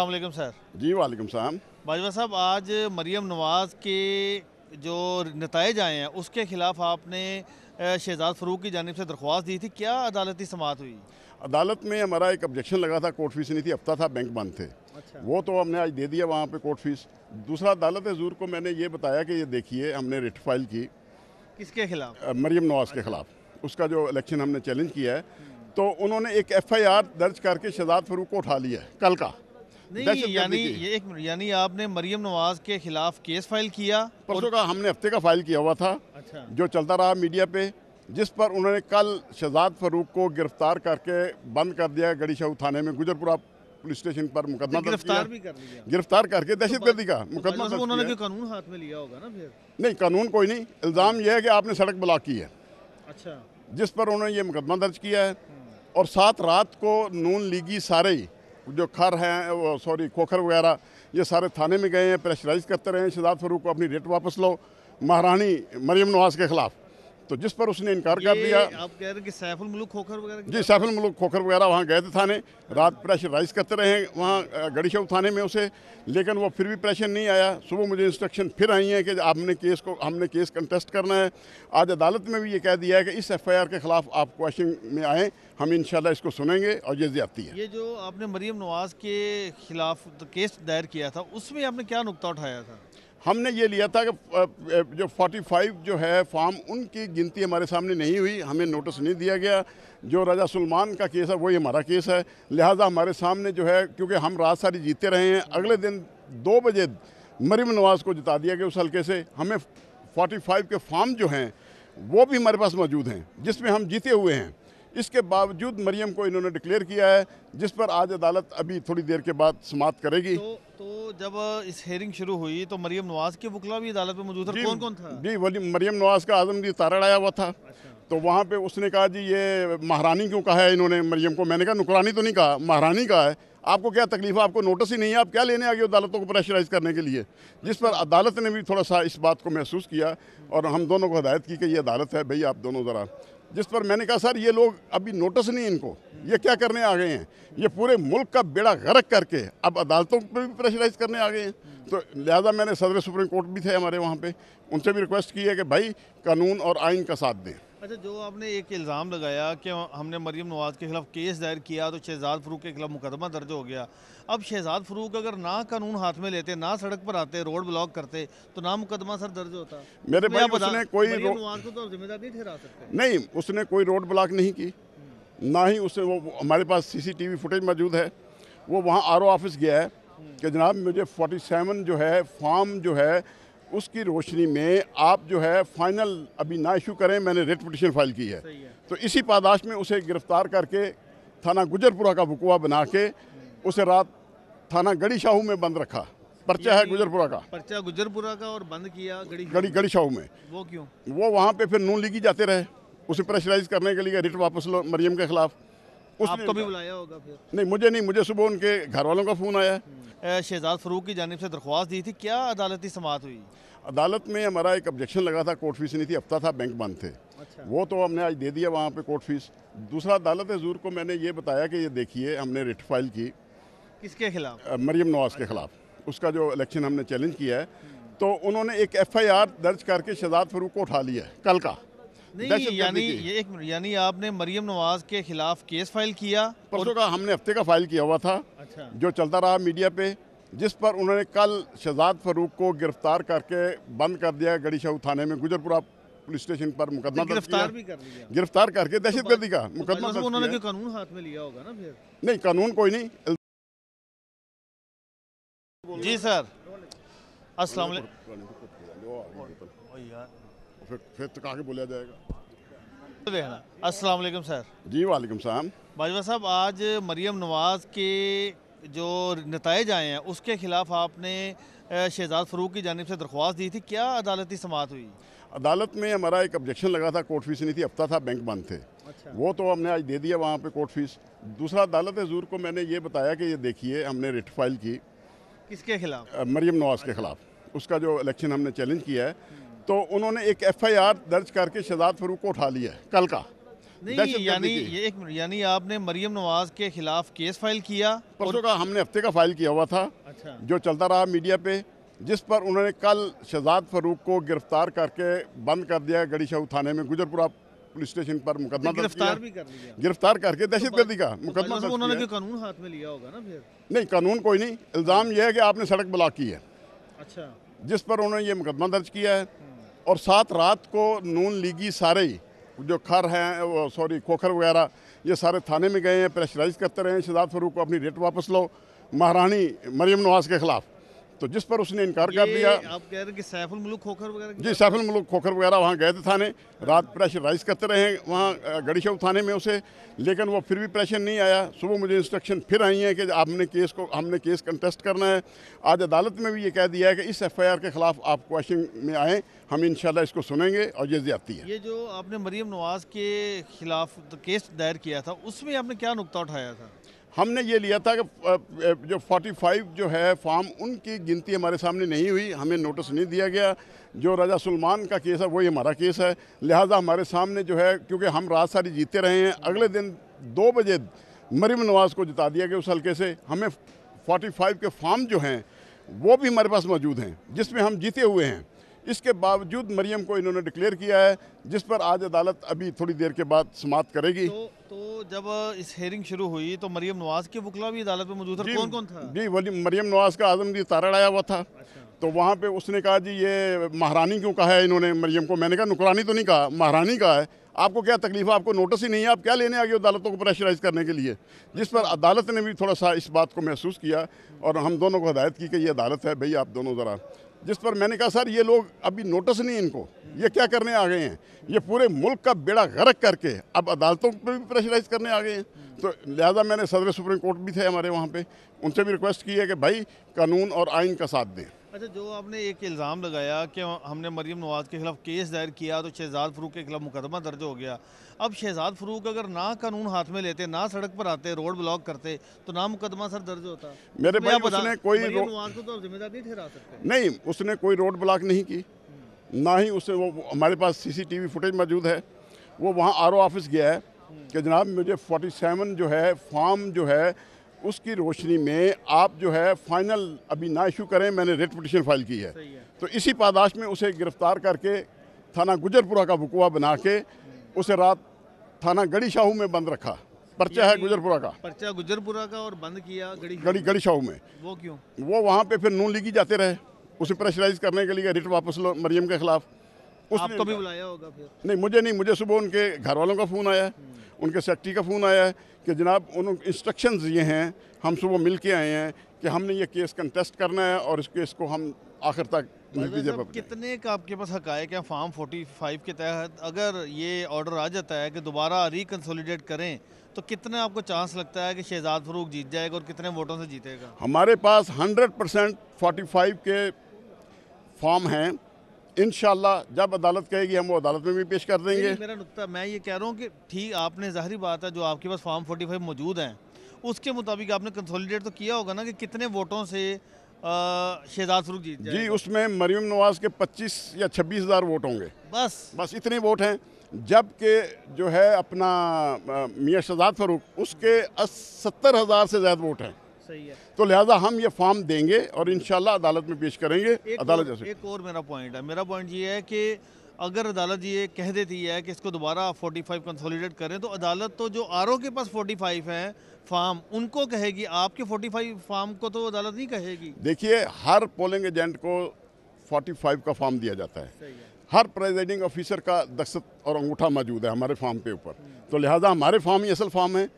अलैक्म sir जी वालेकुम साहब बाजवा साहब आज मरीम नवाज़ के जो नतज आए हैं उसके ख़िलाफ़ आपने शहजाद फरूक की जानब से दरख्वास्त दी थी क्या अदालती समात हुई अदालत में हमारा एक ऑब्जेक्शन लगा था कोर्ट फीस नहीं थी हफ्ता था बैंक बंद थे अच्छा। वो तो हमने आज दे दिया वहाँ पे कोर्ट फीस दूसरा अदालत हजूर को मैंने ये बताया कि ये देखिए हमने रिट फाइल की किसके खिलाफ मरीम नवाज़ के ख़िलाफ़ उसका जो इलेक्शन हमने चैलेंज किया है तो उन्होंने एक एफ आई आर दर्ज करके शहजाद फरूक को उठा लिया है कल का नहीं यानी आपने मरियम नवाज के खिलाफ केस फाइल किया परसों का हमने हफ्ते का फाइल किया हुआ था अच्छा। जो चलता रहा मीडिया पे जिस पर उन्होंने कल शहजाद फरूक को गिरफ्तार करके बंद कर दिया गड़ी शाहू थाने में गुजरपुरा पुलिस स्टेशन पर मुकदमा तो गिरफ्तार भी कर लिया गिरफ्तार करके तो दहशत गर्दी का तो मुकदमा तो उन्होंने कानून हाथ में लिया होगा ना फिर नहीं कानून कोई नहीं इल्ज़ाम यह है कि आपने सड़क ब्लॉक की है अच्छा जिस पर उन्होंने ये मुकदमा दर्ज किया है और सात रात को नून लीगी सारे जो खर हैं सॉरी कोखर वगैरह ये सारे थाने में गए हैं प्रेशराइज करते रहे हैं शहजाद फरूक को अपनी डेट वापस लो महारानी मरियम नवाज के ख़िलाफ़ तो जिस पर उसने इनकार कर दिया आप कह रहे हैं कि सैफुल मुल्क खोखर वगैरह जी सैफुल मलुक खोखर वगैरह वहाँ गए थे थाने रात राइज करते रहे वहाँ गढ़ीशव थाने में उसे लेकिन वो फिर भी प्रेशर नहीं आया सुबह मुझे इंस्ट्रक्शन फिर आई हैं कि आपने केस को हमने केस कंटेस्ट करना है आज अदालत में भी ये कह दिया है कि इस एफ के ख़िलाफ़ आप क्वेश्चन में आएँ हम इन इसको सुनेंगे और ये ज्यादा है ये जो आपने मरीम नवाज़ के ख़िलाफ़ केस दायर किया था उसमें आपने क्या नुकता उठाया था हमने ये लिया था कि जो 45 जो है फार्म उनकी गिनती हमारे सामने नहीं हुई हमें नोटिस नहीं दिया गया जो राजा सलमान का केस है वही हमारा केस है लिहाजा हमारे सामने जो है क्योंकि हम रात सारी जीते रहे हैं अगले दिन दो बजे मरीम नवाज़ को जिता दिया गया उस हल्के से हमें 45 के फार्म जो हैं वो भी हमारे पास मौजूद हैं जिसमें हम जीते हुए हैं इसके बावजूद मरीम को इन्होंने डिक्लेयर किया है जिस पर आज अदालत अभी थोड़ी देर के बाद समाप्त करेगी तो, तो जब इस हेयरिंग शुरू हुई तो मरियम नवाज के बुकला भी अदालत में मौजूद था कौन कौन था जी वली मरियम नवाज का आजम जी तारा लाया हुआ था अच्छा। तो वहाँ पे उसने कहा जी ये महारानी क्यों कहा है इन्होंने मरियम को मैंने कहा नुकरानी तो नहीं कहा महारानी कहा है आपको क्या तकलीफ है आपको नोटिस ही नहीं है आप क्या लेने आगे अदालतों को प्रेशराइज करने के लिए जिस पर अदालत ने भी थोड़ा सा इस बात को महसूस किया और हम दोनों को हदायत की कि ये अदालत है भाई आप दोनों ज़रा जिस पर मैंने कहा सर ये लोग अभी नोटिस नहीं इनको ये क्या करने आ गए हैं ये पूरे मुल्क का बेड़ा गर्क करके अब अदालतों पर भी प्रेशराइज करने आ गए हैं तो लिहाजा मैंने सदर सुप्रीम कोर्ट भी थे हमारे वहाँ पे उनसे भी रिक्वेस्ट की है कि भाई कानून और आइन का साथ दें अच्छा जो आपने एक इल्ज़ाम लगाया कि हमने मरीम नवाज़ के खिलाफ केस दायर किया तो शहजाद फरूक के खिलाफ मुकदमा दर्ज हो गया अब शहजाद फरूक अगर ना कानून हाथ में लेते ना सड़क पर आते रोड ब्लॉक करते तो ना मुकदमा सर दर्ज होता मेरे तो भाई उसने कोई नवाज को तो जिम्मेदार नहीं ठहरा सकते नहीं उसने कोई रोड ब्लॉक नहीं की ना ही उसने वो हमारे पास सीसीटीवी फुटेज मौजूद है वो वहाँ आर ऑफिस गया है कि जनाब मुझे फोर्टी सेवन जो है फॉर्म जो है उसकी रोशनी में आप जो है फाइनल अभी ना इशू करें मैंने रेट पटिशन फाइल की है, है। तो इसी पादाश में उसे गिरफ्तार करके थाना गुजरपुरा का बुकुआ बना के उसे रात थाना गढ़ी शाहू में बंद रखा पर्चा है गुजरपुरा का पर्चा गुजरपुरा का और बंद किया गड़ी गड़ी गड़ी शाहू में वो क्यों वो वहाँ पे फिर नून लीगी जाते रहे उसे प्रेशराइज करने के लिए रिट वापस लो मरियम के खिलाफ आपको भी बुलाया होगा फिर नहीं मुझे नहीं मुझे सुबह उनके घर वालों का फ़ोन आया है हम्म। शहजाद फरूक की जानब से दरख्वास्त दी थी क्या अदालती समात हुई अदालत में हमारा एक ऑब्जेक्शन लगा था कोर्ट फीस नहीं थी हफ्ता था बैंक बंद थे अच्छा। वो तो हमने आज दे दिया वहाँ पे कोर्ट फीस दूसरा अदालत जूर को मैंने ये बताया कि ये देखिए हमने रिट फाइल की किसके खिलाफ मरियम नवाज अच्छा। के खिलाफ उसका जो इलेक्शन हमने चैलेंज किया है तो उन्होंने एक एफआईआर दर्ज करके शहजाद फरूक को उठा लिया कल का नहीं यानी एक यानी आपने मरियम नवाज के खिलाफ केस फाइल किया परसों का हमने हफ्ते का फाइल किया हुआ था अच्छा। जो चलता रहा मीडिया पे जिस पर उन्होंने कल शहजाद फरूक को गिरफ्तार करके बंद कर दिया गड़ी शाह थाने में गुजरपुरा पुलिस स्टेशन पर मुकदमा गिरफ्तार भी कर लिया गिरफ्तार करके दहशत गर्दी का मुकदमा उन्होंने कानून हाथ में लिया होगा ना फिर नहीं कानून कोई नहीं जी सर अस्सलाम वालेकुम फिर फिर तो कहा बोलिया जाएगा असलम सर जी वालेकुम सलाम बाजवा साहब आज मरियम नवाज़ के जो नतज आए हैं उसके खिलाफ आपने शहजाद फरूक की जानब से दरख्वास्त दी थी क्या अदालती समात हुई अदालत में हमारा एक ऑब्जेक्शन लगा था कोर्ट फीस नहीं थी हफ्ता था बैंक बंद थे अच्छा। वो तो हमने आज दे दिया वहाँ पे कोर्ट फीस दूसरा अदालत हजूर को मैंने ये बताया कि ये देखिए हमने रिट फाइल की किसके खिलाफ मरियम नवाज़ के खिलाफ उसका जो इलेक्शन हमने चैलेंज किया है तो उन्होंने एक एफआईआर दर्ज करके शहजाद फरूक को उठा लिया कल का नहीं यानी ये एक यानी आपने मरियम नवाज के खिलाफ केस फाइल किया परसों और... का हमने हफ्ते का फाइल किया हुआ था अच्छा। जो चलता रहा मीडिया पे जिस पर उन्होंने कल शहजाद फरूक को गिरफ्तार करके बंद कर दिया गड़ी शाहू थाने में गुजरपुरा पुलिस स्टेशन पर मुकदमा तो गिरफ्तार भी कर लिया गिरफ्तार करके तो दहशत गर्दी का तो मुकदमा उन्होंने कानून हाथ में लिया होगा ना फिर नहीं कानून कोई नहीं इल्ज़ाम यह है कि आपने सड़क ब्लॉक की है अच्छा जिस पर उन्होंने ये मुकदमा दर्ज किया है और साथ रात को नून लीगी सारे ही जो खर हैं सॉरी खोखर वगैरह ये सारे थाने में गए हैं प्रेशराइज करते रहे हैं शहजाद फरूक को अपनी डेट वापस लो महारानी मरियम नवाज के ख़िलाफ़ तो जिस पर उसने इनकार कर दिया आप कह रहे कि सैफुल मुलुक खोखर वगैरह जी सैफुल मुलुक खोखर वगैरह वहाँ गए थे थाने रात प्रेशर राइज करते रहे वहाँ गढ़ीशव थाने में उसे लेकिन वो फिर भी प्रेशर नहीं आया सुबह मुझे इंस्ट्रक्शन फिर आई है कि आपने केस को हमने केस कंटेस्ट करना है आज अदालत में भी ये कह दिया है कि इस एफ के ख़िलाफ़ आप क्वेश्चन में आएँ हम इन इसको सुनेंगे और ये ज्यादा है ये जो आपने मरीम नवाज़ के खिलाफ केस दायर किया था उसमें आपने क्या नुकता उठाया था हमने ये लिया था कि जो 45 जो है फार्म उनकी गिनती हमारे सामने नहीं हुई हमें नोटिस नहीं दिया गया जो राजा सलमान का केस है वही हमारा केस है लिहाजा हमारे सामने जो है क्योंकि हम रात सारी जीते रहे हैं अगले दिन दो बजे मरीम नवाज़ को जिता दिया गया उस हल्के से हमें 45 के फार्म जो हैं वो भी हमारे पास मौजूद हैं जिसमें हम जीते हुए हैं इसके बावजूद मरियम को इन्होंने डिक्लेयर किया है जिस पर आज अदालत अभी थोड़ी देर के बाद समाप्त करेगी तो, तो जब इस हेयरिंग शुरू हुई तो मरियम नवाज के वकला भी अदालत में मौजूद था कौन कौन था जी मरियम नवाज का जी तारड़ आया हुआ था अच्छा। तो वहाँ पे उसने कहा जी ये महारानी क्यों कहा है इन्होंने मरियम को मैंने कहा नुकरानी तो नहीं कहा महारानी कहा है आपको क्या तकलीफ है आपको नोटिस ही नहीं है आप क्या लेने आगे अदालतों को प्रेशराइज करने के लिए जिस पर अदालत ने भी थोड़ा सा इस बात को महसूस किया और हम दोनों को हदायत की कि ये अदालत है भाई आप दोनों ज़रा जिस पर मैंने कहा सर ये लोग अभी नोटिस नहीं इनको ये क्या करने आ गए हैं ये पूरे मुल्क का बेड़ा गर्क करके अब अदालतों पर भी प्रेशराइज करने आ गए हैं तो लिहाजा मैंने सदर सुप्रीम कोर्ट भी थे हमारे वहाँ पे उनसे भी रिक्वेस्ट की है कि भाई कानून और आइन का साथ दें अच्छा जो आपने एक इल्ज़ाम लगाया कि हमने मरीम नवाज़ के खिलाफ केस दायर किया तो शहजाद फरूक के खिलाफ मुकदमा दर्ज हो गया अब शहजाद फरूक अगर ना कानून हाथ में लेते ना सड़क पर आते रोड ब्लॉक करते तो ना मुकदमा सर दर्ज होता मेरे तो भाई उसने कोई नवाज को तो जिम्मेदार नहीं ठहरा सकते नहीं उसने कोई रोड ब्लॉक नहीं की ना ही उसने वो हमारे पास सीसीटीवी फुटेज मौजूद है वो वहाँ आर ऑफिस गया है कि जनाब मुझे सेवन जो है फॉर्म जो है उसकी रोशनी में आप जो है फाइनल अभी ना इशू करें मैंने रेट पटिशन फाइल की है, है। तो इसी पादाश में उसे गिरफ्तार करके थाना गुजरपुरा का भकुआ बना के उसे रात थाना गड़ी शाहू में बंद रखा पर्चा है गुजरपुरा का पर्चा गुजरपुरा का और बंद किया गड़ी गड़ी शाहू में वो क्यों वो वहाँ पे फिर नून लीगी जाते रहे उसे प्रेशराइज करने के लिए रिट वापस लो मरियम के खिलाफ उसको आपको भी बुलाया होगा फिर नहीं मुझे नहीं मुझे सुबह उनके घर वालों का फ़ोन आया है हम्म। उनके सेक्ट्री का फ़ोन आया है कि जनाब उन इंस्ट्रक्शन ये हैं हम सुबह मिल के आए हैं कि हमने ये केस कंटेस्ट करना है और इस केस को हम आखिर तक कितने का आपके पास हक है क्या फार्म 45 के तहत अगर ये ऑर्डर आ जाता है कि दोबारा रिकनसोलीडेट करें तो कितने आपको चांस लगता है कि शहजाद फरूक जीत जाएगा और कितने वोटों से जीतेगा हमारे पास 100 परसेंट फोर्टी के फॉर्म हैं इन जब अदालत कहेगी हम वो अदालत में भी पेश कर देंगे मेरा नुकता मैं ये कह रहा हूँ कि ठीक आपने जाहरी बात है जो आपके पास फॉर्म फोर्टी फाइव मौजूद हैं उसके मुताबिक आपने कंसोलिडेट तो किया होगा ना कि कितने वोटों से शहजाद फरूक जीत जी उसमें मरीम नवाज के पच्चीस या छब्बीस हज़ार वोट होंगे बस बस इतने वोट हैं जबकि जो है अपना मियाँ शहजाद फरूक उसके सत्तर हज़ार से ज़्यादा वोट हैं सही है तो लिहाजा हम ये फॉर्म देंगे और इन अदालत में पेश करेंगे अदालत जैसे एक और मेरा पॉइंट है मेरा पॉइंट ये है कि अगर अदालत ये कह देती है कि इसको दोबारा 45 कंसोलीडेट करें तो अदालत तो जो आर के पास 45 है फार्म उनको कहेगी आपके 45 फार्म को तो अदालत नहीं कहेगी देखिए हर पोलिंग एजेंट को 45 का फार्म दिया जाता है हर प्रेजिडिंग ऑफिसर का दस्त और अंगूठा मौजूद है हमारे फार्म के ऊपर तो लिहाजा हमारे फार्म ही असल फार्म है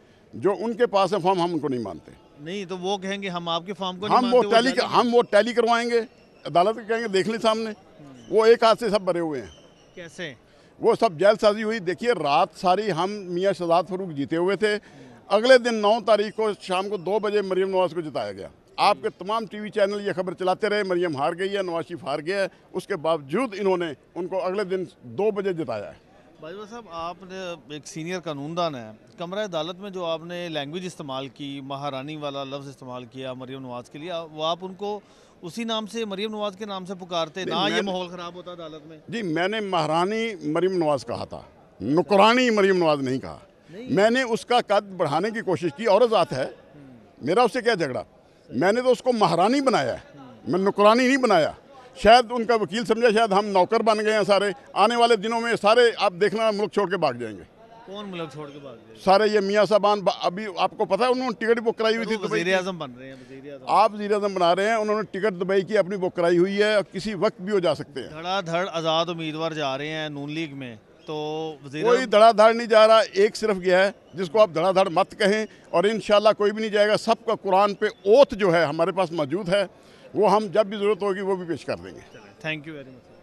जो उनके पास है फार्म हम उनको नहीं मानते नहीं तो वो कहेंगे हम आपके फॉर्म को हम वो टैली हम वो टैली करवाएंगे अदालत को कहेंगे देख ले सामने हम्म। वो एक हाथ से सब भरे हुए हैं कैसे वो सब जेल साजी हुई देखिए रात सारी हम मियाँ शहजाद फरूक जीते हुए थे अगले दिन नौ तारीख को शाम को दो बजे मरियम नवाज को जिताया गया आपके हम्म। तमाम टीवी चैनल ये खबर चलाते रहे मरियम हार गई है नवाज शरीफ हार गया है उसके बावजूद इन्होंने उनको अगले दिन दो बजे जिताया है बाजवा साहब आपने एक सीनियर कानूनदान है कमरा अदालत में जो आपने लैंग्वेज इस्तेमाल की महारानी वाला लफ्ज़ इस्तेमाल किया मरियम नवाज़ के लिए वो आप उनको उसी नाम से मरियम नवाज़ के नाम से पुकारते ना ये माहौल ख़राब होता अदालत में जी मैंने महारानी मरियम नवाज़ कहा था नुकरानी मरियम नवाज़ नहीं कहा नहीं। मैंने उसका कद बढ़ाने की कोशिश की और ज़ात है मेरा उससे क्या झगड़ा मैंने तो उसको महारानी बनाया है मैं नुकरानी नहीं बनाया शायद उनका वकील समझा शायद हम नौकर बन गए हैं सारे आने वाले दिनों में सारे आप देखना मुल्क छोड़ के भाग जाएंगे कौन मुल्क छोड़ के भाग जाएंगे सारे ये मियाँ साहबान अभी आपको पता है उन्होंने टिकट बुक कराई हुई थी तो वजीर अजम बन रहे हैं आप वजीर अजम बना रहे हैं उन्होंने टिकट दुबई की अपनी बुक कराई हुई है किसी वक्त भी हो जा सकते हैं धड़ाधड़ आज़ाद उम्मीदवार जा रहे हैं नून लीग में तो कोई धड़ाधड़ नहीं जा रहा एक सिर्फ यह है जिसको आप धड़ाधड़ मत कहें और इन कोई भी नहीं जाएगा सबका कुरान पे ओथ जो है हमारे पास मौजूद है वो हम जब भी ज़रूरत होगी वो भी पेश कर देंगे थैंक यू वेरी मच